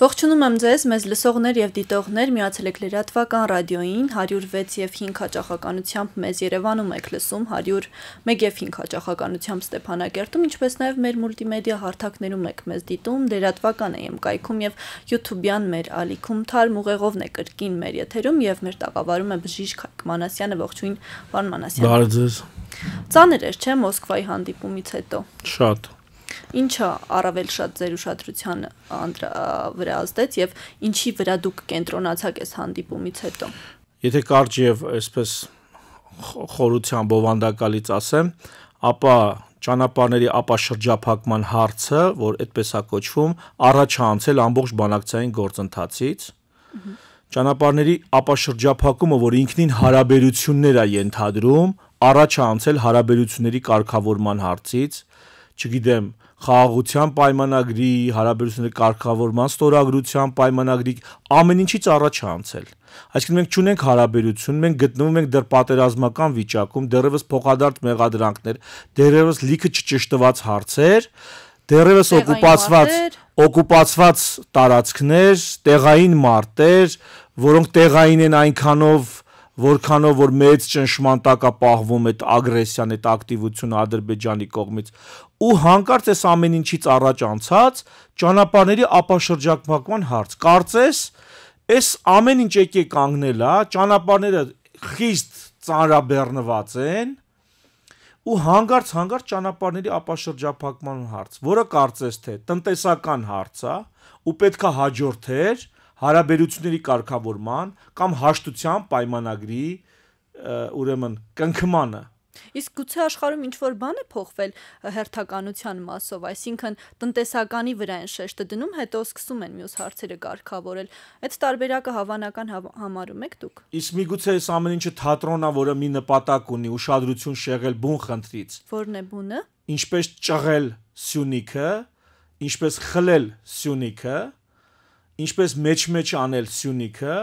Ողջունում եմ ձեզ, մեզ լսողներ եւ դիտողներ, միացել եք լրատվական ռադիոյին 106 եւ 5 հաճախականությամբ մեզ Երևանում եք լսում 101 եւ 5 հաճախականությամբ Ստեփանակերտում, ինչպես նաեւ մեր մուլտիմեդիա հարթակներում եք մեզ դիտում, լրատվական եմ կայքում եւ YouTube-յան մեր ալիքում թարմ ուղեղովն է կրկին մեր եթերում եւ մեր տաղավարում է բժիշկ Հայկ Մանասյանը, ողջույն, պարոն Մանասյան։ Բարև ձեզ։ Ծանր էր, չէ՞, Մոսկվայի հանդիպումից հետո։ Շատ ինչը առավել շատ ձեր ուշադրության վրա ազդեց եւ ինչի վրա դուք կենտրոնացաք այս հանդիպումից հետո։ Եթե կարճ եւ այսպես խորությամբ ովանդակալից ասեմ, ապա ճանապարհների ապաշրջափակման հարցը, որ այդպես է կոչվում, առաջ անցել ամբողջ բանակցային գործընթացից։ Ճանապարհների ապաշրջափակումը, որ ինքնին հարաբերություններ է ենթադրում, առաջ անցել հարաբերությունների կարգավորման հարցից, չգիտեմ, խաղաղության պայմանագրի, հարաբերությունների կարգավորման ստորագրության պայմանագրի ամեն ինչից առաջ է անցել։ Այսինքն մենք ճունենք հարաբերություն, մենք գտնվում ենք դեռ պատերազմական վիճակում, դեռևս փոխադարձ մեղադրանքներ, դեռևս լիքը չճշտված հարցեր, դեռևս օկուպացված օկուպացված տարածքներ, տեղային մարտեր, որոնք տեղային են այնքանով որքանով որ մեծ ճնշման տակ է պահվում այդ ագրեսիան, այդ ակտիվությունը Ադրբեջանի կողմից։ Ու հանկարծ այս ամեն ինչից առաջ անցած ճանապարհների ապաշրջակման հարց։ Կարծես այս ամեն ինչ եկե կանգնել է, հա, ճանապարհները խիստ ծանրաբեռնված են ու հանգարց հանգարց ճանապարհների ապաշրջափակման հարց, որը կարծես թե տնտեսական հարց հա, է ու պետքա հաջորդեր հարաբերությունների կարգավորման կամ հաշտության պայմանագրի ուրեմն կնքմանը Իսկ գուցե աշխարհում ինչ որ բան է փոխվել հերթականության մասով, այսինքն տնտեսականի վրա են շեշտը դնում, հետո սկսում են մյուս հարցերը կարգավորել։ Այդ տարբերակը հավանական համարում եք դուք։ Իսկ միգուցե այս ամեն ինչը թատրոնն է, որը մի նպատակ ունի՝ ուշադրություն շեղել բուն խնդրից։ Որն է բունը։ Ինչպես ճղել Սյունիքը, ինչպես խլել Սյունիքը, ինչպես մեջ-մեջ անել Սյունիքը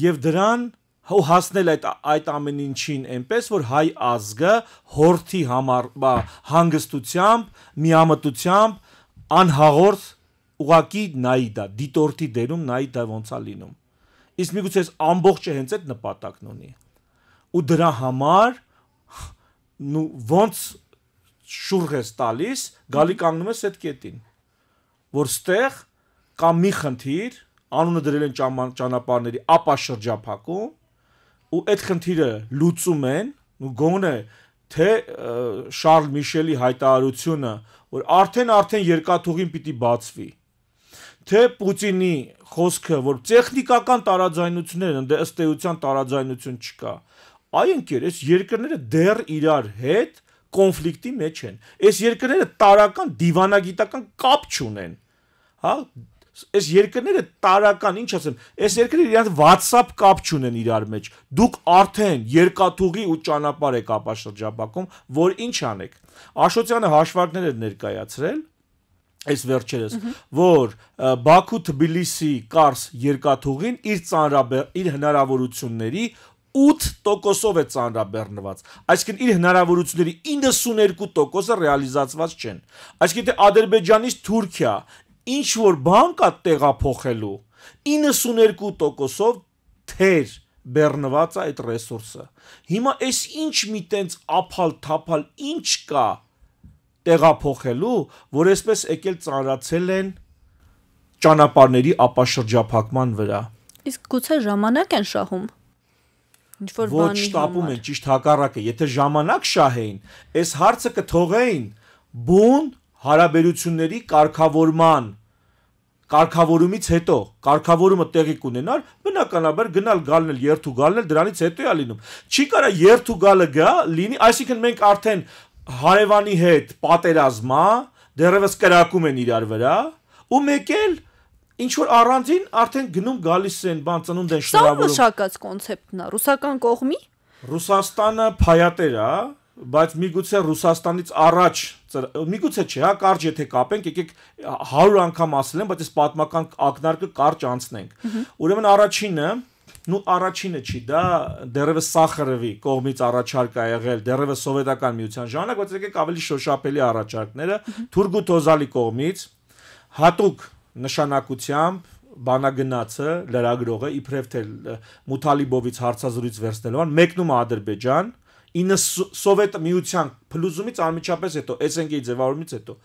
եւ դրան հո հասնել այդ այդ ամեն ինչին այնպես որ հայ ազգը հորթի համար բա հանգստությամբ միամտությամբ անհաղորդ ուղակի նայի դա դիտորդի դերում նայի դա ոնց է լինում իսկ միգուցե այս ամբողջը հենց այդ նպատակն ունի ու դրա համար նու ոնց շուրջ ես տալիս գալի կանգնում ես այդ կետին որստեղ կամ մի խնդիր, անունը դրել են ճանապարհների ապա շրջափակում ու այդ խնդիրը լուծում են ու գոնե թե Շարլ Միշելի հայտարարությունը, որ արդեն արդեն երկաթուղին պիտի բացվի, թե Պուտինի խոսքը, որ տեխնիկական տարաձայնություններ, ընդ դե ըստ էության տարաձայնություն չկա։ Այ ընկեր, այս երկրները դեռ իրար հետ կոնֆլիկտի մեջ են։ Այս երկրները տարական դիվանագիտական կապ չունեն։ Հա, այս երկրները տարական, ինչ ասեմ, այս երկրները իրանք WhatsApp կապ չունեն իրար մեջ։ Դուք արդեն երկաթուղի ու ճանապարհ եք ապաշրջապակում, որ ինչ անեք։ Աշոտյանը հաշվարկներ էր ներկայացրել այս վերջերս, որ Բաքու Թբիլիսի Կարս երկաթուղին իր ծանրաբեռ իր հնարավորությունների 8%-ով է ծանրաբեռնված։ Այսինքն իր հնարավորությունների 92%-ը ռեալիզացված չեն։ Այսինքն թե Ադրբեջանից Թուրքիա, ինչ որ բան կա տեղափոխելու 92%-ով թեր բեռնված այդ ռեսուրսը։ Հիմա այս ինչ մի տենց ափալ թափալ ինչ կա տեղափոխելու, որ այսպես եկել ծանրացել են ճանապարհների ապաշրջափակման վրա։ Իսկ գուցե ժամանակ են շահում ինչ որ բանի ոչ շտապում են ճիշտ հակառակը եթե ժամանակ շահեին այս հարցը կթողեին բուն հարաբերությունների կարգավորման կարգավորումից հետո կարգավորումը տեղի կունենար, բնականաբար գնալ գալն էլ երթու գալն էլ դրանից հետո է լինում։ Չի կարա երթու գալը գա լինի, այսինքն մենք արդեն հարևանի հետ պատերազմա, դեռևս կրակում են իրար վրա, ու մեկ էլ ինչ որ առանձին արդեն գնում գալիս են բան ծնունդ են շնորհավորում։ Սա մշակած կոնցեպտն է, ռուսական կողմի։ Ռուսաստանը փայատեր է, բայց միգուցե Ռուսաստանից առաջ միգուցե չէ, հա, կարճ եթե կապենք, եկեք 100 անգամ ասել են, բայց այս պատմական ակնարկը կարճ անցնենք։ Ուրեմն առաջինը, նու առաջինը չի, դա դերևս Սախարովի կողմից առաջարկ ա եղել, դերևս սովետական միության ժամանակ, բայց եկեք ավելի շոշափելի առաջարկները Թուրգուտ Օզալի կողմից հատուկ նշանակությամբ բանագնացը լրագրողը իբրև թե Մութալիբովից հարցազրույց վերցնելու ան մեկնում է Ադրբեջան 90 Սովետ միության փլուզումից անմիջապես հետո, SNG-ի ձևավորումից հետո,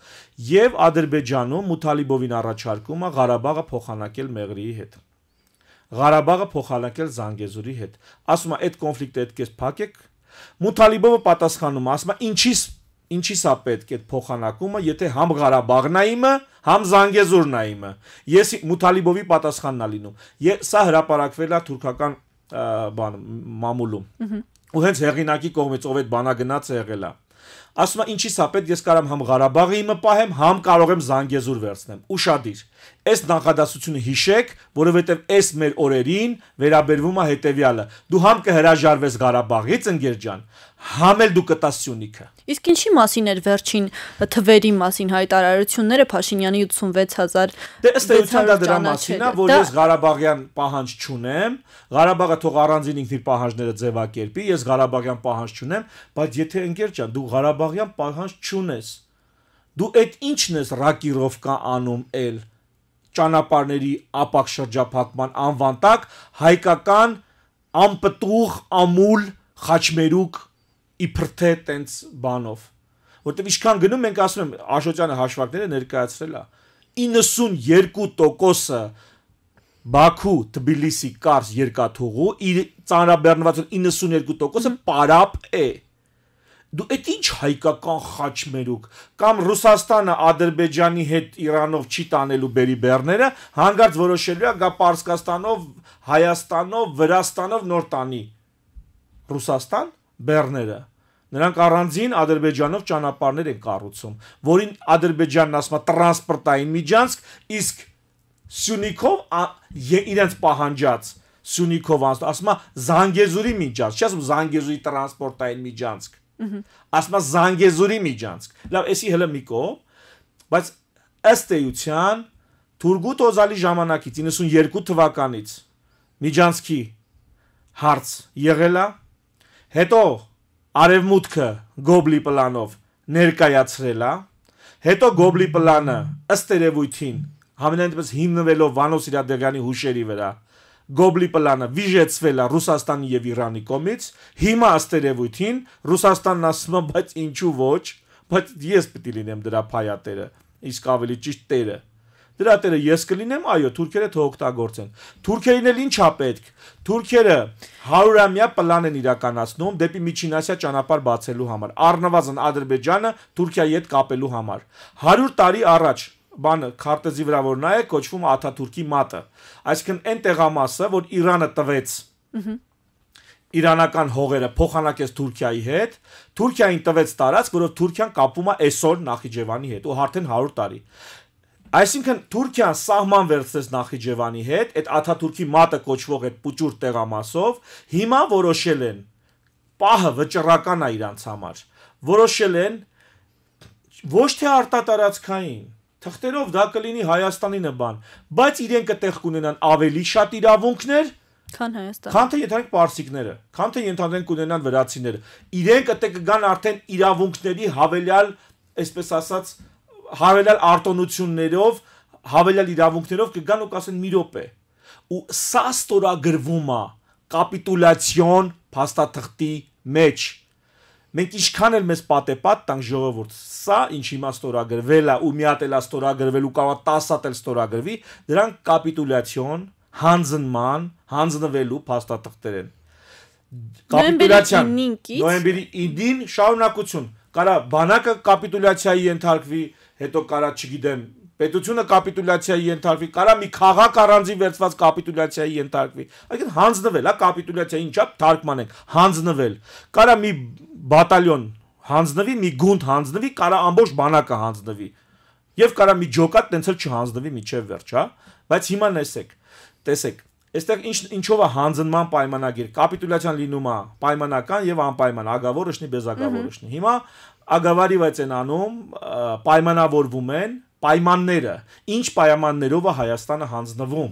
եւ Ադրբեջանում Մութալիբովին առաջարկումը Ղարաբաղը փոխանակել Մեղրիի հետ։ Ղարաբաղը փոխանակել Զանգեզուրի հետ։ Ասում է, այդ կոնֆլիկտը այդպես փակեք։ Մութալիբովը պատասխանում է, ասում է, ինչի՞ս ինչի՞ս է պետք այդ փոխանակումը, եթե համ Ղարաբաղն է իմը, համ Զանգեզուրն է իմը։ Ես Մութալիբովի պատասխանն է լինում։ Ես սա հրապարակվել է թուրքական բան մամուլում։ Ահա ու հենց հեղինակի կողմից ով այդ բանագնացը եղել է ասում է ինչի սա պետք ես կարամ համ Ղարաբաղը իմը պահեմ համ կարող եմ Զանգեզուր վերցնեմ ուշադիր այս նախադասությունը հիշեք որովհետև այս մեր օրերին վերաբերվում է հետևյալը դու համ կհրաժարվես Ղարաբաղից ընկեր ջան համել դու կտաս Սյունիքը։ Իսկ ինչի մասին էր վերջին թվերի մասին հայտարարությունները Փաշինյանի 86000 Դե ըստ էության դա դրա մասին է, որ ես Ղարաբաղյան պահանջ չունեմ, Ղարաբաղը թող առանձին ինքն իր պահանջները ձևակերպի, ես Ղարաբաղյան պահանջ չունեմ, բայց եթե ընկեր ջան, դու Ղարաբաղյան պահանջ չունես, դու այդ ի՞նչն ես Ռակիրովկա անում էլ ճանապարհների ապակ շրջափակման անվանտակ հայկական անպտուղ ամուլ խաչմերուկ իբր թե տենց բանով որտեվ ինչքան գնում ենք ասում եմ Աշոտյանը հաշվարկները ներկայացրել է 92%-ը Բաքու, Թբիլիսի, Կարս երկաթուղու իր ծանրաբեռնվածը 92%-ը պարապ է։ Դու այդ ի՞նչ հայկական խաչմերուկ կամ Ռուսաստանը Ադրբեջանի հետ Իրանով չի տանելու բերիբերները, հանգարց որոշելու է գա Պարսկաստանով, Հայաստանով, Վրաստանով նոր տանի։ Ռուսաստան բեռները Նրանք առանձին Ադրբեջանով ճանապարհներ են կառուցում, որին Ադրբեջանն ասում է տրանսպորտային միջանցք, իսկ Սյունիքով իրենց պահանջած Սյունիքով ասում է Զանգեզուրի միջանցք, չի ասում Զանգեզուրի տրանսպորտային միջանցք։ Ասում է Զանգեզուրի միջանցք։ Լավ, էսի հələ մի կողմ, բայց ըստ էության Թուրգուտ Օզալի ժամանակից 92 թվականից միջանցքի հարց եղել է հետո արևմուտքը գոբլի պլանով ներկայացրել է, հետո գոբլի պլանը ըստ երևույթին համենայնպես հիմնվելով Վանոս Իրադեգյանի հուշերի վրա գոբլի պլանը վիժեցվել է Ռուսաստանի եւ Իրանի կողմից, հիմա ըստ երևույթին Ռուսաստանն ասում է, բայց ինչու ոչ, բայց ես պիտի լինեմ դրա փայատերը, իսկ ավելի ճիշտ տերը։ Դրա տերը ես կլինեմ, այո, թուրքերը թողօգտագործեն։ Թուրքերին էլ ինչա պետք։ Թուրքերը 100-ամյա պլան են իրականացնում դեպի Միջին Ասիա ճանապարհ բացելու համար։ Առնվազն Ադրբեջանը Թուրքիայի հետ կապելու համար։ 100 տարի առաջ բանը քարտեզի վրա որ նայեք կոչվում Աթաթուրքի մատը այսինքն այն տեղամասը որ Իրանը տվեց իրանական հողերը փոխանակեց Թուրքիայի հետ Թուրքիային տվեց տարածք որով Թուրքիան կապվում է այսօր Նախիջևանի հետ ու արդեն 100 տարի Այսինքն Թուրքիան սահման վերցրեց Նախիջևանի հետ, այդ Աթաթուրքի մատը կոչվող այդ պուճուր տեղամասով, հիմա որոշել են պահը վճռական է իրանց համար։ Որոշել են ոչ թե արտատարածքային թղթերով դա կլինի Հայաստանի նման, բայց իրենք այդտեղ կունենան ավելի շատ իրավունքներ, Քան Հայաստանը։ Քան թե ենթանենք պարսիկները, քան թե ենթանենք կունենան վրացիները։ Իրենք այդտեղ կգան արդեն իրավունքների հավելյալ, այսպես ասած, հավելյալ արտոնություններով, հավելյալ իրավունքներով կգան ու կասեն մի րոպե։ Ու սա ստորագրվում է կապիտուլյացիոն փաստաթղթի մեջ։ Մենք ինչքան էլ մեզ պատեպատ տանք ժողովուրդ, սա ինչ հիմա ստորագրվել է ու մի հատ էլ ստորագրվել ու կարող 10 հատ էլ ստորագրվի, դրանք կապիտուլյացիոն, հանձնման, հանձնվելու փաստաթղթեր են։ Կապիտուլյացիան նոյեմբերի 9-ին շարունակություն։ Կարա բանակը կապիտուլյացիայի ենթարկվի, են հետո կարա չգիտեմ պետությունը կապիտուլյացիայի ենթարկվի, կարա մի քաղաք առանձին վերծված կապիտուլյացիայի ենթարկվի։ Այսինքն հանձնվել, հա, կապիտուլյացիայի ինչա թարգմանենք, հանձնվել։ Կարա մի բատալյոն հանձնվի, մի գունդ հանձնվի, կարա ամբողջ բանակը հանձնվի։ Եվ կարա մի ջոկա տենց էլ չհանձնվի միջև վերջ, հա։ Բայց հիմա նեսեք, տեսեք, այստեղ ինչ ինչով է հանձնման պայմանագիր, կապիտուլյացիան լինում է պայմանական եւ անպայման, ագավորշնի, բեզագավորշնի։ Հիմա ագավարիված են անում, պայմանավորվում են պայմանները, ինչ պայմաններով է Հայաստանը հանձնվում։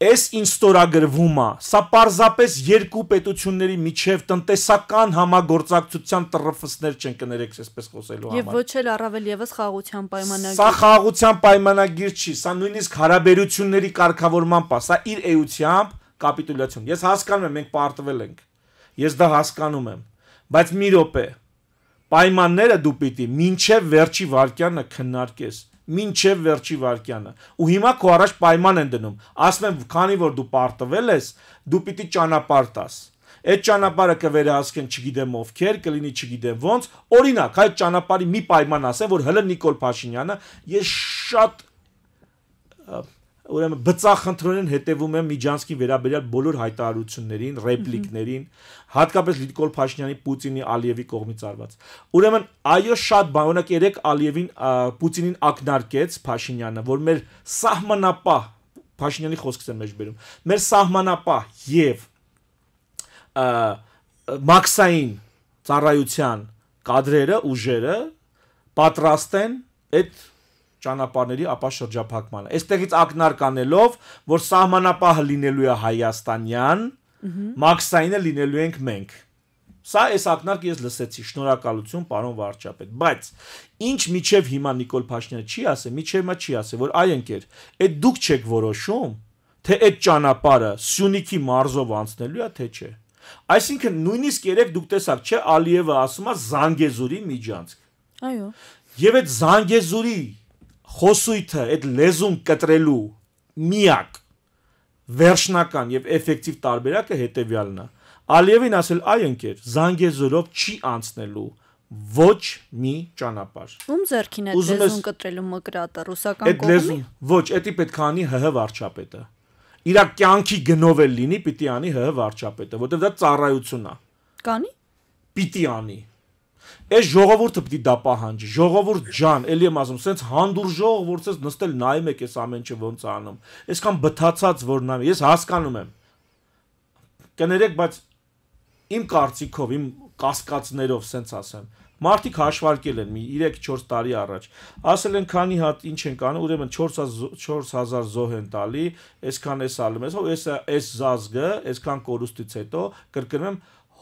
Այս ինչ ստորագրվում է, սա պարզապես երկու պետությունների միջև տնտեսական համագործակցության տրֆսներ չեն կներեք այսպես խոսելու համար։ Եվ ոչ էլ առավել եւս խաղաղության պայմանագիր։ Սա խաղաղության պայմանագիր չի, սա նույնիսկ հարաբերությունների կարգավորման պա, սա իր էությամբ կապիտուլյացիոն։ Ես հասկանում եմ, մենք պարտվել ենք։ Ես դա հասկանում եմ։ Բայց մի րոպե, պայմանները դու պիտի մինչև վերջի վարքյանը քննարկես մինչև վերջի վարքյանը ու հիմա քո առաջ պայման են դնում ասում են քանի որ դու պարտվել ես դու պիտի ճանապարհ տաս այդ ճանապարհը կվերահասկեն չգիտեմ ովքեր, կլինի չգիտեմ ոնց։ Օրինակ, այդ ճանապարհի մի պայման ասեմ, որ հələ Նիկոլ Փաշինյանը ես շատ ուրեմն բծախնդրորեն հետևում եմ Միջանսկի վերաբերյալ բոլոր հայտարարություններին, ռեպլիկներին, հատկապես Լիտկոլ Փաշինյանի, Պուտինի, Ալիևի կողմից արված։ Ուրեմն այո շատ բան, օրինակ երեք Ալիևին Պուտինին ակնարկեց Փաշինյանը, որ մեր սահմանապահ Փաշինյանի խոսքս եմ մեջբերում։ Մեր սահմանապահ եւ մաքսային ծառայության կադրերը, ուժերը պատրաստ են այդ ճանապարհների ապա շրջափակմանը։ Այստեղից ակնարկ անելով, որ սահմանապահը լինելու է հայաստանյան, մաքսայինը լինելու ենք մենք։ Սա էս ակնարկ ես լսեցի։ Շնորհակալություն, պարոն վարչապետ։ Բայց ինչ միջև հիմա Նիկոլ Փաշինյանը չի ասի, միջև մա չի ասի, որ այ ընկեր, այդ դուք չեք որոշում, թե այդ ճանապարհը Սյունիքի մարզով անցնելու է, թե չէ։ Այսինքն նույնիսկ երեք դուք տեսակ, չէ, Ալիևը ասում է Զանգեզուրի միջանցք։ Այո։ Եվ այդ Զանգեզուրի խոսույթը այդ լեզուն կտրելու միակ վերջնական եւ էֆեկտիվ տարբերակը հետեւյալն է Ալիևին ասել այ ընկեր զանգեզորով չի անցնելու ոչ մի ճանապարհ ում зерքին է լեզուն կտրելու մկրատը ռուսական կողմի այդ լեզուն ոչ էդի պետք է անի ՀՀ վարչապետը իր կյանքի գնով էլ լինի պիտի անի ՀՀ վարչապետը որտեվ դա ծառայություն է կանի պիտի անի Այս ժողովուրդը պիտի դա պահանջի։ Ժողովուրդ ջան, ելի եմ ասում, սենց հանդուրժող, որ ցես նստել նայում եք այս ամենը ոնց անում։ Այսքան բթացած որ նա, ես հասկանում եմ։ Կներեք, բայց իմ կարծիքով, իմ կասկածներով սենց ասեմ, Մարտիկ հաշվարկել են մի 3-4 տարի առաջ։ Ասել են քանի հատ ինչ են կանում, ուրեմն 4000 հա-, զոհ են տալի, այսքան էս ալում ես, հո էս էս զազգը, այսքան կորուստից հետո կրկնում եմ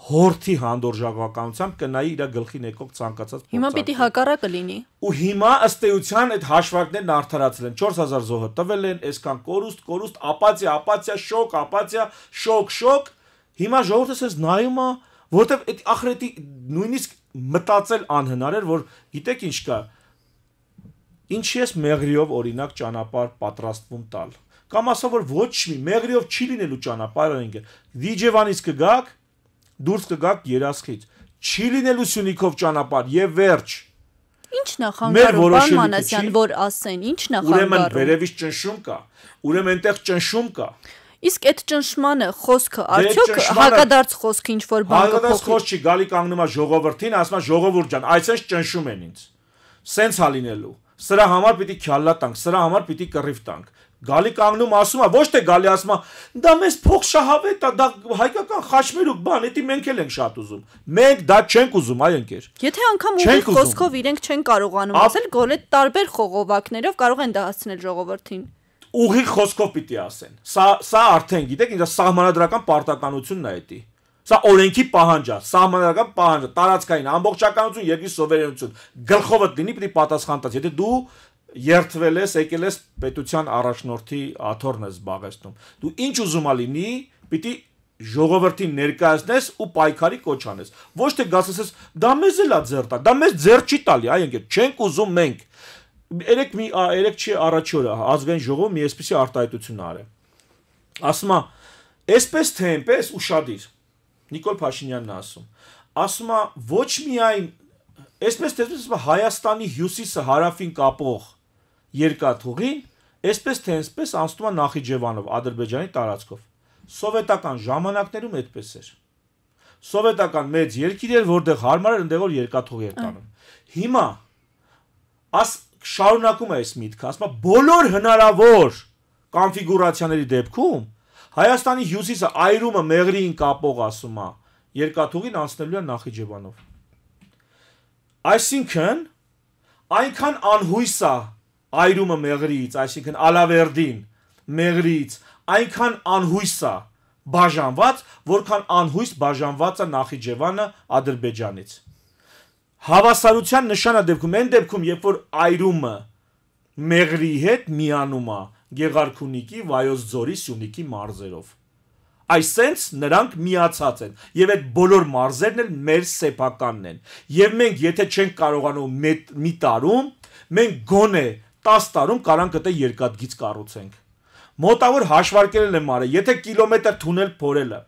հորթի հանդորժակականությամբ կնայի իր գլխի ներքով ցանկացած Հիմա պիտի հակառակը լինի։ Ու հիմա ըստ էության այդ հաշվարկներն արդարացել են 4000 զոհը տվել են, այսքան կորուստ, կորուստ, ապաթիա, ապաթիա, շոկ, ապաթիա, շոկ, շոկ։ Հիմա ժողովուրդը ասես նայում է, որովհետև այդ ախրետի նույնիսկ մտածել անհնար էր, որ գիտեք ինչ կա։ Ինչի էս մեղրիով օրինակ ճանապարհ պատրաստվում տալ։ Կամ ասա որ ոչ մի մեղրիով չի լինելու ճանապարհը ինքը։ Դիջևանից կգաք, դուրս կգաք երասխից։ Չի լինելու Սյունիքով ճանապարհ եւ վերջ։ Ինչն է խանգարում Պարոն Մանասյան, որ ասեն, ինչն է խանգարում։ Ուրեմն վերևից ճնշում կա։ Ուրեմն այնտեղ ճնշում կա։ Իսկ այդ ճնշմանը խոսքը դե արդյոք հակադարձ խոսք ինչ որ բան կփոխի։ Հակադարձ խոսք չի գալի կանգնումա ժողովրդին, ասում է ժողովուրդ ջան, այսպես ճնշում են ինձ։ Սենց հա լինելու։ Սրա համար պիտի քյալլա տանք, սրա համար պիտի կռիվ տանք։ Գալի կանգնում ասում է, ոչ թե գալի ասում է, դա մեզ փող շահավետ է, դա հայկական խաչմերուկ բան, դա մենք էլ ենք շատ ուզում։ Մենք դա չենք ուզում, այ ընկեր։ Եթե անգամ ուղիղ խոսքով իրենք չեն կարողանում ասել, գոլե տարբեր խողովակներով կարող են դա հասցնել ժողովրդին։ Ուղիղ խոսքով պիտի ասեն։ Սա սա արդեն գիտեք, ինձ սահմանադրական պարտականությունն է դա։ Սա օրենքի պահանջ է, սահմանադրական պահանջ է, տարածքային ամբողջականություն, երկրի սովերենություն։ Գլխովդ լինի, պիտի պատասխան տաս։ Եթե դու երթվել ես, եկել ես պետության առաջնորդի աթորն ես զբաղեցնում։ Դու ինչ ուզումա լինի, պիտի ժողովրդին ներկայացնես ու պայքարի կոչանես։ Ոչ թե գասես, դա մեզ էլ է ձերտա, դա մեզ ձեր չի տալի, այ ընկեր, չենք ուզում մենք։ Երեք մի երեք չի առաջ օրը ազգային ժողովը մի էսպիսի արտահայտություն արել։ Ասում է, այսպես թե այնպես ուրشادիր։ Նիկոլ Փաշինյանն ասում։ Ասում է ոչ միայն այսպես թե այսպես Հայաստանի հյուսիսը հարավին կապող երկաթուղին, այսպես թե այնպես անցնում է Նախիջևանով, Ադրբեջանի տարածքով։ Սովետական ժամանակներում այդպես էր։ Սովետական մեծ երկիր էր, որտեղ հարմար էր ընդեղ որ երկաթուղ էր տանում։ Հիմա աս շարունակում է այս միտքը, ասում է բոլոր հնարավոր կոնֆիգուրացիաների դեպքում Հայաստանի հյուսիսը այրումը մեղրին կապող ասում է, երկաթուղին անցնելու է Նախիջևանով։ Այսինքն այնքան անհույս է այրումը մեղրից, այսինքն Ալավերդին մեղրից, այնքան անհույս է բաժանված, որքան անհույս բաժանված է Նախիջևանը Ադրբեջանից։ Հավասարության նշանը դեպքում այն դեպքում, երբ որ այրումը մեղրի հետ միանում է Գեղարքունիքի, Վայոց ձորի, Սյունիքի մարզերով։ Այսենց նրանք միացած են եւ այդ բոլոր մարզերն էլ մեր սեփականն են։ Եվ մենք եթե չենք կարողանում մի տարում, մենք գոնե 10 տարում կարան կտե երկաթգից կառուցենք։ Մոտավոր հաշվարկել եմ արել, եթե կիլոմետր թունել փորելը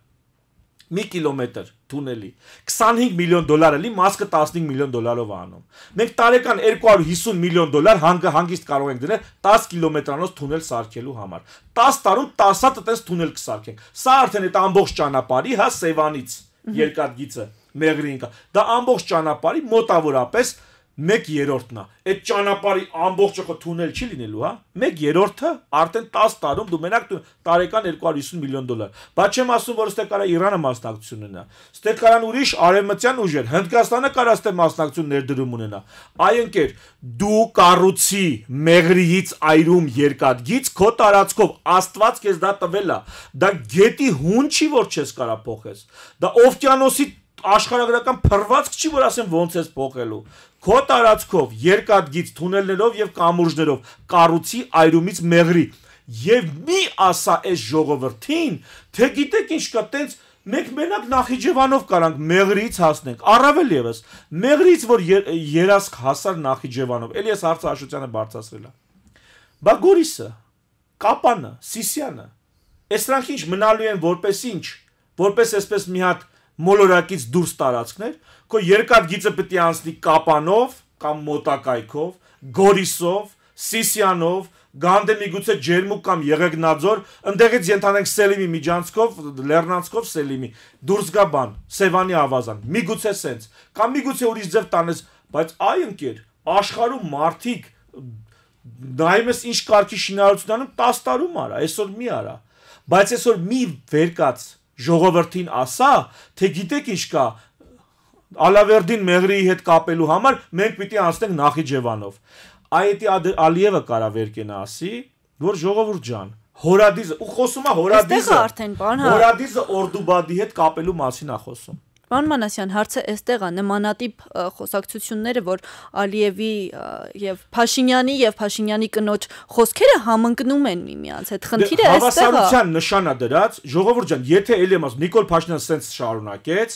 մի կիլոմետր թունելի 25 միլիոն դոլար էլի մասկը 15 միլիոն դոլարով անում մենք տարեկան 250 միլիոն դոլար հանգը հանգիստ կարող ենք դնել 10 կիլոմետրանոց թունել սարքելու համար 10 տարում 10-ը տես թունել կսարքենք սա արդեն այդ ամբողջ ճանապարհի հա Սևանից երկաթգիծը մեղրին կա դա ամբողջ ճանապարհի մոտավորապես 10 1/3-ն է։ Այդ ճանապարհի ամբողջը քո թունել չի լինելու, հա։ 1/3-ը արդեն 10 տարում դու մենակ դու տարեկան 250 միլիոն դոլար։ Բայց չեմ ասում, որ ստե կարա Իրանը մասնակցություն ունենա։ Ստե կարան ուրիշ արևմտյան ուժեր, Հնդկաստանը կարա ստե մասնակցություն ներդրում ունենա։ Այ ընկեր, դու կառուցի մեղրիից այրում երկաթգից քո տարածքով Աստված քեզ դա տվել է։ Դա գետի հուն չի, որ չես կարա փոխես։ Դա օվկիանոսի աշխարհագրական փռվածք չի, որ ասեմ ոնց էս փոխելու։ Քո տարածքով, երկաթգից, թունելներով եւ կամուրջներով կառուցի այրումից մեղրի։ Եվ մի ասա այս ժողովրդին, թե գիտեք ինչ կա, տենց մենք մենակ Նախիջևանով կարանք մեղրից հասնենք։ Առավել եւս, մեղրից որ երասք հասար Նախիջևանով, ելի ես հարցը Աշոտյանը բարձրացրել է։ Բա Գորիսը, Կապանը, Սիսյանը, Էսրանք ինչ մնալու են որպես ինչ, որպես այսպես մի հատ մոլորակից դուրս տարածքներ, քո երկար գիծը պետք է անցնի կապանով կամ մոտակայքով, գորիսով, սիսյանով, Գանդե միգուցե Ջերմուկ կամ Եղեգնաձոր, ընդեղից ենթանենք Սելիմի միջանցքով, Լեռնանցքով Սելիմի, դուրս գա բան, Սևանի ավազան։ Միգուցե սենց, կամ միգուցե ուրիշ ձև տանես, բայց այ ընկեր, աշխարհում մարդիկ նայում ես ինչ կարգի շինարարությունանում 10 տարում արա, այսօր մի արա։ Բայց այսօր մի վերկաց ժողովրդին ասա, թե գիտեք ինչ կա, Ալավերդին Մեղրիի հետ կապելու համար մենք պիտի անցնենք Նախիջևանով։ Այդի Ալիևը կարա վեր կենա ասի, որ ժողովուրդ ջան, հորադիզը, ու խոսում է հորադիզը։ Այստեղ արդեն բան հա։ Հորադիզը Օրդուբադի հետ կապելու մասին է խոսում։ Պարոն Մանասյան, հարցը այստեղ է նմանատիպ խոսակցությունները, որ Ալիևի եւ Փաշինյանի եւ Փաշինյանի կնոջ խոսքերը համընկնում են միմյանց հետ։ Խնդիրը այստեղ դե, է։ Հավասարության նշանա դրած, ժողովուրդ ջան, եթե էլ եմ ասում Նիկոլ Փաշինյանը սենց շարունակեց,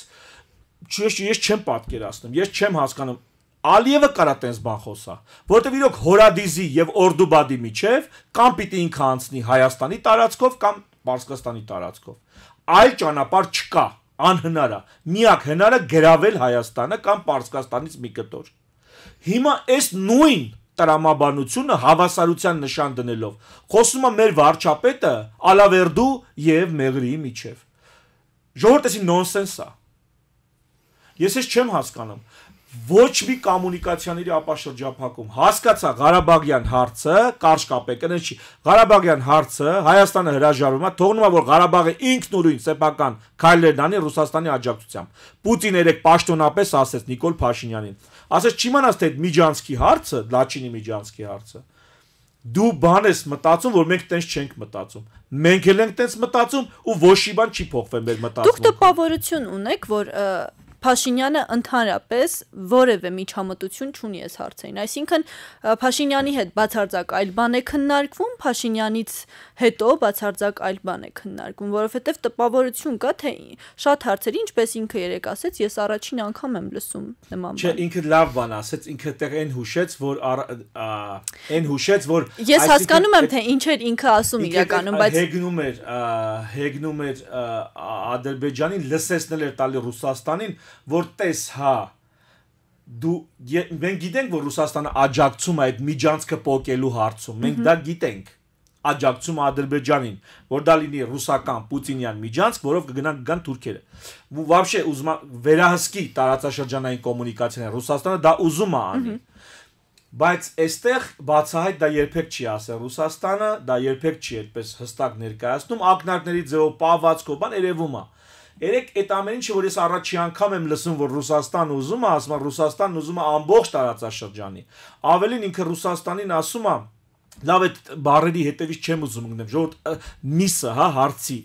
ես ես չեմ պատկերացնում, ես չեմ հասկանում Ալիևը կարա տենց բան խոսա, որովհետև իրոք Հորադիզի եւ Օրդուբադի միջև կամ պիտի ինքը անցնի Հայաստանի տարածքով կամ Պարսկաստանի տարածքով։ Այլ ճանապարհ չկա անհնար է։ Միակ հնարը գravel Հայաստանը կամ Պարսկաստանից մի կտոր։ Հիմա այս նույն տրամաբանությունը հավասարության նշան դնելով խոսում է մեր վարչապետը Ալավերդու եւ Մեղրիի միջև։ Ժողովրդեսի նոնսենս է։ Ես ես չեմ հասկանում ոչ մի կոմունիկացիաների ապաշրջափակում։ Հասկացա Ղարաբաղյան հարցը, կարճ կապեկն չի։ Ղարաբաղյան հարցը Հայաստանը հրաժարվում է, թողնում է որ Ղարաբաղը ինքնուրույն սեփական քայլերն անի Ռուսաստանի աջակցությամբ։ Պուտին երեք պաշտոնապես ասեց Նիկոլ Փաշինյանին։ Ասեց չի մնաց թե Միջանցքի հարցը, Լաչինի Միջանցքի հարցը։ Դու բան ես մտածում, որ մենք տենց չենք մտածում։ Մենք էլ ենք տենց մտածում ու ոչ մի բան չի փոխվել մեր մտածումը։ Դուք տպավորություն ունեք, որ և, Փաշինյանը ընդհանրապես որևէ միջամտություն չունի այս հարցերին։ Այսինքն Փաշինյանի հետ բացարձակ այլ բան է քննարկվում, Փաշինյանից հետո բացարձակ այլ բան է քննարկվում, որովհետև տպավորություն կա, թե շատ հարցերի, ինչպես ինքը երեք ասեց, ես առաջին անգամ եմ լսում նման բան։ Չէ, ինքը լավ բան ասեց, ինքը դեռ այն հուշեց, որ այն հուշեց, որ Ես հասկանում եմ, թե ինչ էր ինքը ասում իրականում, բայց հեգնում էր, հեգնում էր Ադրբեջանին լսեցնել էր տալի Ռուսաստանին, որ տես հա դու մենք գիտենք որ Ռուսաստանը աջակցում է այդ միջանցքը փոկելու հարցում մենք դա գիտենք աջակցում Ադրբեջանին որ դա լինի ռուսական պուտինյան միջանցք որով կգնան գան թուրքերը вообще ուզում վերահսկի տարածաշրջանային կոմունիկացիան Ռուսաստանը դա ուզում է անի բայց այստեղ բացահայտ դա երբեք չի ասել Ռուսաստանը դա երբեք չի այդպես հստակ ներկայացնում ակնարկների ձևով պահվածքով բան երևում է Երեք այդ ամեն ինչը որ ես առաջի անգամ եմ լսում, որ Ռուսաստան ուզում է, ասում է Ռուսաստանն ուզում է ամբողջ տարածաշրջանի։ Ավելին ինքը Ռուսաստանին ասում է լավ այդ բարերի հետևից չեմ ուզում ընկնեմ, ժողովուրդ միսը, հա, հարցի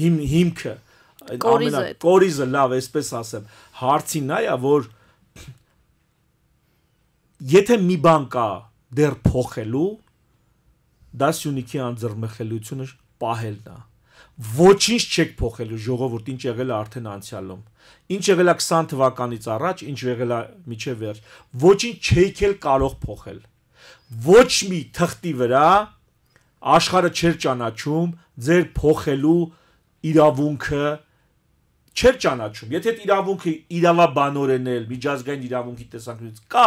հիմ հիմքը այդ ամենա կորիզը լավ, այսպես ասեմ, հարցին այա որ եթե մի բան կա դեռ փոխելու դա Սյունիքի անձրմխելիությունը պահելն է ոչինչ չեք փոխելու ժողովուրդ ինչ եղել է արդեն անցյալում ինչ եղել է 20 թվականից առաջ ինչ եղել է միջև վերջ ոչինչ չեք էլ կարող փոխել ոչ մի թղթի վրա աշխարը չեր ճանաչում ձեր փոխելու իրավունքը չեր ճանաչում եթե այդ իրավունքը իրավաբանորեն էլ միջազգային իրավունքի տեսանկյունից կա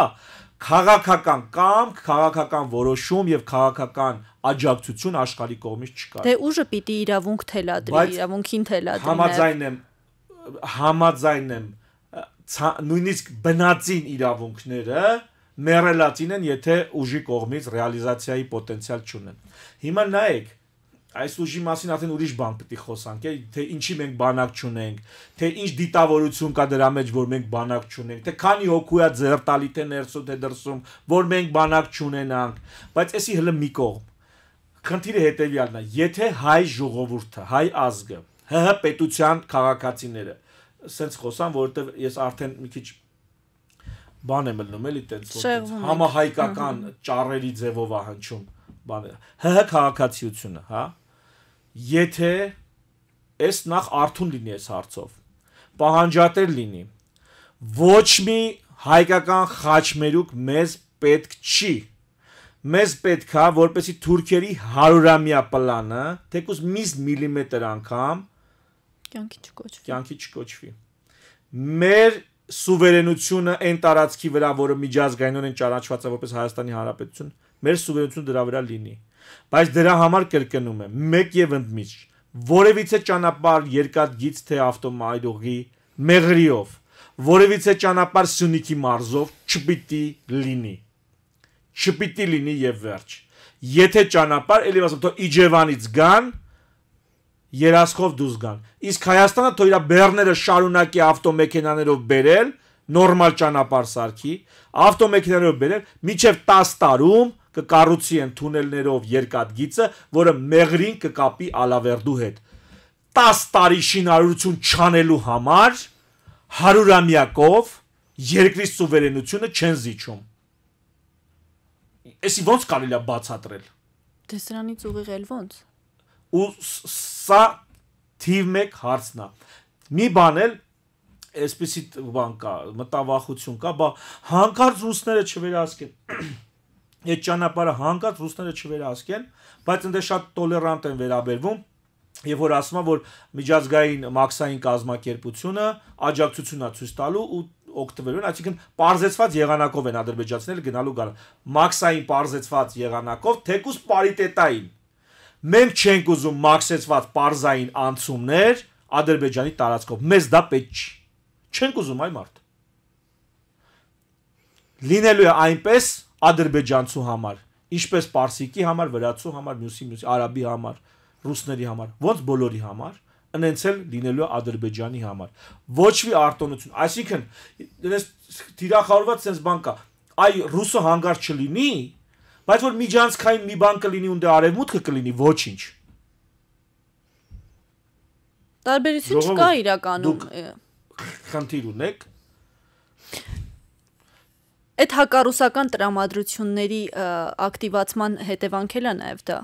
քաղաքական կամք, քաղաքական որոշում եւ քաղաքական աջակցություն աշխարհի կողմից չկա։ Դե ուժը պիտի իրավունք թելադրի, իրավունքին թելադրի։ Համաձայն եմ, համաձայն եմ, նույնիսկ բնածին իրավունքները մեռելացին են, եթե ուժի կողմից ռեալիզացիայի պոտենցիալ չունեն։ Հիմա նայեք, այս ուժի մասին արդեն ուրիշ բան պետք է խոսանք, է, թե ինչի մենք բանակ չունենք, թե ինչ դիտավորություն կա դրա մեջ, որ մենք բանակ չունենք, թե քանի հոգու է ձերտալի թե ներսու թե դրսում, որ մենք բանակ չունենանք, բայց էսի հələ մի կողմ։ Խնդիրը հետեւյալն է, եթե հայ ժողովուրդը, հայ ազգը, ՀՀ պետության քաղաքացիները, սենց խոսան, որովհետև ես արդեն մի քիչ բան եմ ելնում էլի տենց որ համահայկական ճառերի ձևով ահնչում բանը ՀՀ քաղաքացիությունը, հա։ Եթե այս նախ արթուն լինի այս հարցով, պահանջատեր լինի, ոչ մի հայկական խաչմերուկ մեզ պետք չի մեզ պետքա որպեսի թուրքերի 100-ամյա պլանը թեկուզ միս միլիմետր անգամ կյանքի չկոչվի կյանքի չկոչվի մեր սուվերենությունը այն տարածքի վրա որը միջազգայինորեն ճանաչված է որպես Հայաստանի Հանրապետություն մեր սուվերենությունը դրա վրա լինի։ Բայց դրա համար կրկնում եմ, մեկ եւ ընդմիջ, որևիցե ճանապարհ երկաթգից թե ավտոմայդողի մեղրիով, որևիցե ճանապարհ Սյունիքի մարզով չպիտի լինի։ Չպիտի լինի եւ վերջ։ Եթե ճանապարհ, ելի ասեմ, թո Իջևանից գան, երասխով դուրս գան։ Իսկ Հայաստանը թո իր բեռները շարունակի ավտոմեքենաներով բերել, նորմալ ճանապարհ սարքի, ավտոմեքենաներով բերել, միջև 10 տարում կկառուցի են թունելներով երկաթգիծը, որը մեղրին կկապի Ալավերդու հետ։ 10 տարի շինարարություն չանելու համար 100-ամյակով երկրի սուվերենությունը չեն զիջում։ Էսի ոնց կարելի է բացատրել։ Դե սրանից ուղիղ էլ ոնց։ Ու սա թիվ 1 հարցն է։ Մի բան էլ այսպեսի բան կա, մտավախություն կա, բա հանկարծ ռուսները չվերահսկեն այդ ճանապարհը հանկարծ ռուսները չվերահսկեն, բայց ընդ է շատ տոլերանտ են վերաբերվում Եվ որ ասում է, որ միջազգային մաքսային կազմակերպությունը աջակցություն է ցույց տալու ու օգտվելու են, այսինքն parzetsված եղանակով են ադրբեջանցիները գնալու գալ։ Մաքսային parzetsված եղանակով թեկուս պարիտետային։ Մենք չենք ուզում մաքսեցված parzayin անցումներ Ադրբեջանի տարածքով։ Մեզ դա պետք չի։ Չենք ուզում այ մարդ։ Լինելու է այնպես, ադրբեջանցու համար, ինչպես պարսիկի համար, վրացու համար, մյուսի մյուս արաբի համար, ռուսների համար, ոնց բոլորի համար, ընենց էլ լինելու ադրբեջանի համար։ Ոչ մի արտոնություն, այսինքն դες թիրախավորված sense բան կա։ Այ ռուսը հանգար չլինի, բայց որ միջանցքային մի բան կլինի ու դե արևմուտքը կլինի, ոչինչ։ Տարբերություն չկա իրականում։ Դուք խնդիր ունեք այդ հակառուսական տրամադրությունների ակտիվացման հետևանքել է նաև դա։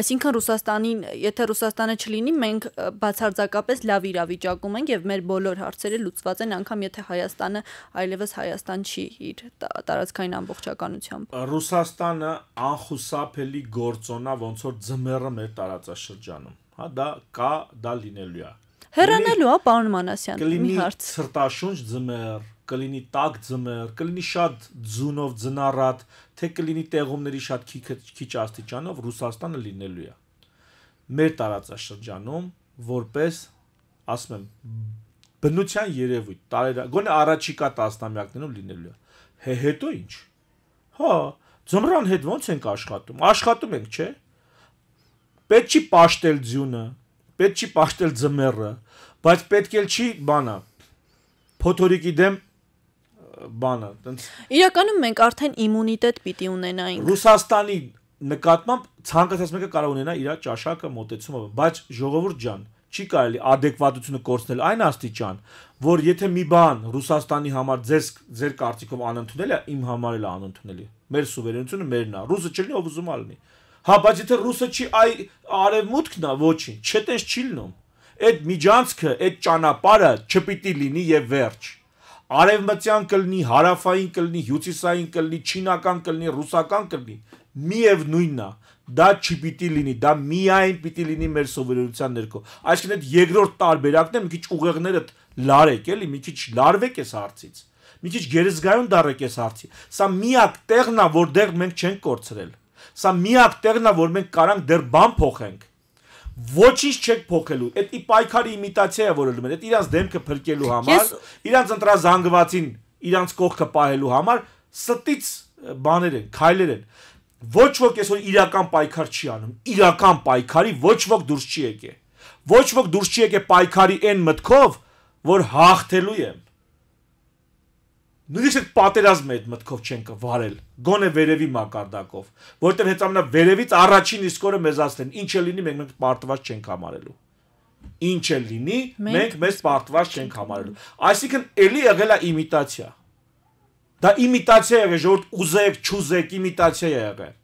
Այսինքն Ռուսաստանին, եթե Ռուսաստանը չլինի, մենք բացարձակապես լավ իրավիճակում ենք եւ մեր բոլոր հարցերը լուծված են, անկամ եթե Հայաստանը այլևս Հայաստան չի իր տարածքային ամբողջականությամբ։ Ռուսաստանը անխուսափելի գործոնա ոնց որ ձմեռը մեր տարածաշրջանում։ Հա դա կա, դա լինելու է։ Հեռանելու է, պարոն Մանասյան, մի հարց։ Կլինի սրտաշունչ ձմեռ, կլինի տակ ձմեռ, կլինի շատ ձունով ձնառատ, թե կլինի տեղումների շատ քիչ քիչ աստիճանով Ռուսաստանը լինելու է։ Մեր տարածաշրջանում որպես ասում եմ բնության երևույթ, տարերա, գոնե առաջիկա տասնամյակներում լինելու է։ Հե հետո ինչ։ Հա, ձմռան հետ ո՞նց ենք աշխատում։ Աշխատում ենք, չէ՞։ Պետք չի աշտել ձյունը, պետք չի աշտել ձմեռը, բայց պետք էլ չի, բանա, փոթորիկի դեմ բանը, տենց Իրականում մենք արդեն իմունիտետ պիտի ունենայինք։ Ռուսաստանի նկատմամբ ցանկացած մեկը կարող ունենա իր ճաշակը, մտածումը, բայց ժողովուրդ ջան, չի կարելի adekvatությունը կորցնել այն աստիճան, որ եթե մի բան Ռուսաստանի համար ձեր ձեր կարծիքով անընդունելի է, իմ համար էլ անընդունելի։ Մեր սուվերենությունը մերն է։ Ռուսը չլինի, ով ուզում ալնի։ Հա, բայց եթե ռուսը չի այ արևմուտքն է, ոչինչ, չէ՞ տես չի լինում։ Այդ միջանցքը, այդ ճանապարհը չպիտի լինի եւ վերջ արևմտյան կլնի, հարավային կլնի, հյուսիսային կլնի, չինական կլնի, ռուսական կլնի, միևնույնն է, դա չպիտի լինի, դա միայն պիտի լինի մեր սովորության ներքո։ Այսինքն այդ երկրորդ տարբերակն է մի քիչ ուղեղները լարեք, էլի, մի քիչ լարվեք այս հարցից։ Մի քիչ գերզգայուն դառեք այս հարցի։ Սա միակ տեղն է, որտեղ մենք չենք կորցրել։ Սա միակ տեղն է, որ մենք կարանք դեռ բան փոխենք ոչինչ չեք փոխելու։ Այդ ի պայքարի իմիտացիա է, որ ելում է։ Այդ իրանց դեմքը փրկելու համար, իրանց ընտրազանգվածին, իրանց կողքը պահելու համար ստից բաներ են, քայլեր են։ Ոչ ոք այսօր իրական պայքար չի անում։ Իրական պայքարի ոչ ոք դուրս չի եկե։ Ոչ ոք դուրս չի եկե պայքարի այն մտքով, որ հաղթելու եմ նույնիսկ այդ պատերազմը այդ մտքով չեն կվարել գոնե վերևի մակարդակով որտեղ հենց ամենա վերևից առաջին իսկ օրը մեզ ասեն ինչ է լինի մենք մենք պարտված չենք համարելու ինչ է լինի մենք մեզ պարտված չենք համարելու այսինքն ելի եղել է իմիտացիա դա իմիտացիա եղել ժողովուրդ ուզեք չուզեք իմիտացիա եղել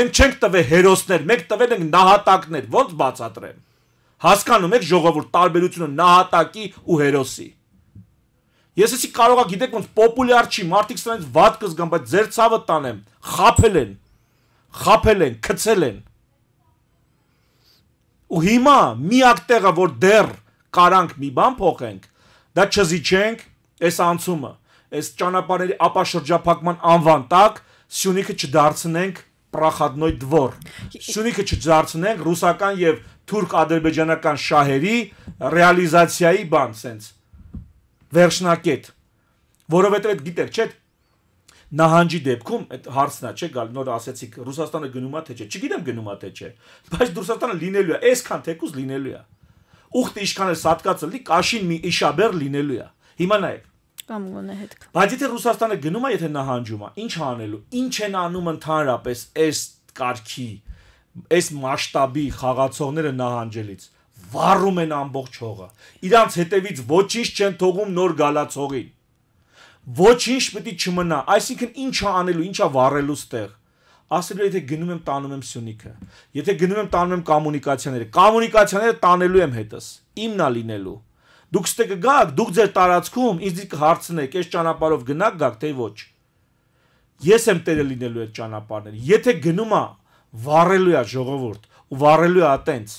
մենք չենք տվել հերոսներ մենք տվել ենք նահատակներ ո՞նց բացատրեմ հասկանում եք ժողովուրդ տարբերությունը նահատակի ու հերոսի Ես էսի կարողա գիտեք ոնց պոպուլյար չի, մարդիկ սրանից վատ կզգան, բայց ձեր ցավը տանեմ, խափել են։ Խափել են, քցել են։ Ու հիմա միակ տեղը, որ դեռ կարանք մի բան փոխենք, դա չզիջենք այս անցումը, այս ճանապարհերի ապաշրջափակման անվան տակ Սյունիքը չդարձնենք պրախադնոյ դվոր։ Սյունիքը չդարձնենք ռուսական եւ թուրք-ադրբեջանական շահերի ռեալիզացիայի բան, սենց վերջնակետ, որովհետև այդ գիտեք, չէ՞ նահանջի դեպքում այդ հարցն է, չէ՞ գալ նոր ասեցիք Ռուսաստանը գնում է թե չէ։ Չգիտեմ գնում է թե չէ, բայց Ռուսաստանը լինելու է, այսքան թեկուզ լինելու է։ Ուխտը ինչքան է սատկացը լի, կաշին մի իշաբեր լինելու է։ Հիմա նայեք կամ գոնե հետք։ Բայց եթե Ռուսաստանը գնում է, եթե նահանջում է, ի՞նչ անելու։ Ինչ են անում ընդհանրապես այս կարգի, այս մասշտաբի խաղացողները նահանջելից վառում են ամբողջ հողը։ Իրանց հետևից ոչինչ չեն թողում նոր գալած հողին։ Ոչինչ պետք է չմնա, այսինքն ինչա անելու, ինչա վառելու ստեղ։ Ասելու եթե գնում եմ տանում եմ Սյունիքը, եթե գնում եմ տանում եմ կոմունիկացիաները, կոմունիկացիաները տանելու եմ հետս։ Իմնա լինելու։ Դուք ստե կգաք, դուք ձեր տարածքում ինձ կհարցնեք, այս ճանապարհով գնաք գաք թե ոչ։ Ես եմ տերը լինելու այդ ճանապարհները։ Եթե գնում է վառելու է ժողովուրդ ու վառելու է այտենց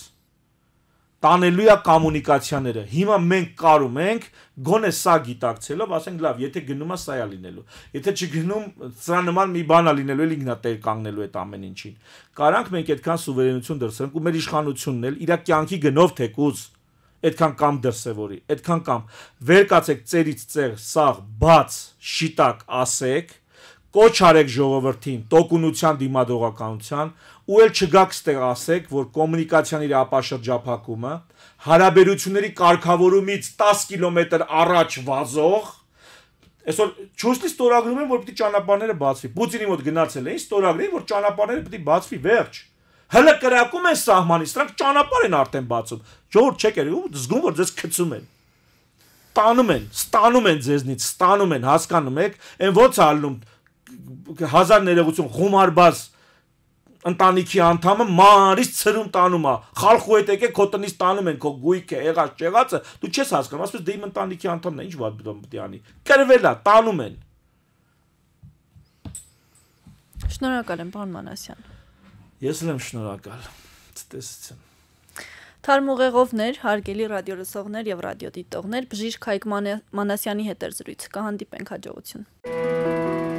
տանելու է կոմունիկացիաները։ Հիմա մենք կարում ենք գոնե սա գիտակցելով, ասենք լավ, եթե գնում է սա է լինելու։ Եթե չգնում, սրա նման մի բան է լինելու, էլ ինքնա տեր կանգնելու այդ ամեն ինչին։ Կարանք մենք այդքան սուվերենություն դրսենք ու մեր իշխանությունն էլ իր կյանքի գնով թեկուզ այդքան կամ դրսևորի, այդքան կամ վեր կացեք ծերից ծեր, սաղ, բաց, շիտակ ասեք, կոչ արեք ժողովրդին, տոկունության դիմադրողականության, ու էլ չգաք ստեղ ասեք, որ կոմունիկացիան իր ապաշրջափակումը հարաբերությունների կարգավորումից 10 կիլոմետր առաջ վազող այսօր ճուստի ստորագրում են, որ պիտի ճանապարհները բացվի։ Պուտինի մոտ գնացել էին ստորագրել, որ ճանապարհները պիտի բացվի, վերջ։ Հələ կրակում են սահմանի, սրանք ճանապարհ են արդեն բացում։ Ժողովուրդ չեք երևում, զգում որ ձեզ քցում են տանում են, ստանում են ձեզնից, ստանում են, հասկանում եք, այն ո՞նց է ալնում հազար ներողություն, խոմարբազ ընտանիքի անդամը մանրից ծրում տանում է խալխուետ եկե քո տնից տանում են քո գույքը եղած չեղածը դու չես հասկանում ասես դե իմ ընտանիքի անդամն է ինչ վատ պետք է անի կրվելա տանում են Շնորհակալ եմ պարոն Մանասյան Ես էլ եմ շնորհակալ ցտեսություն Թարմ ուղեղովներ, հարգելի ռադիոլսողներ եւ ռադիոդիտողներ, բժիշկ Հայկ Մանասյանի հետ էր զրույցը։ Կհանդիպենք հաջողություն։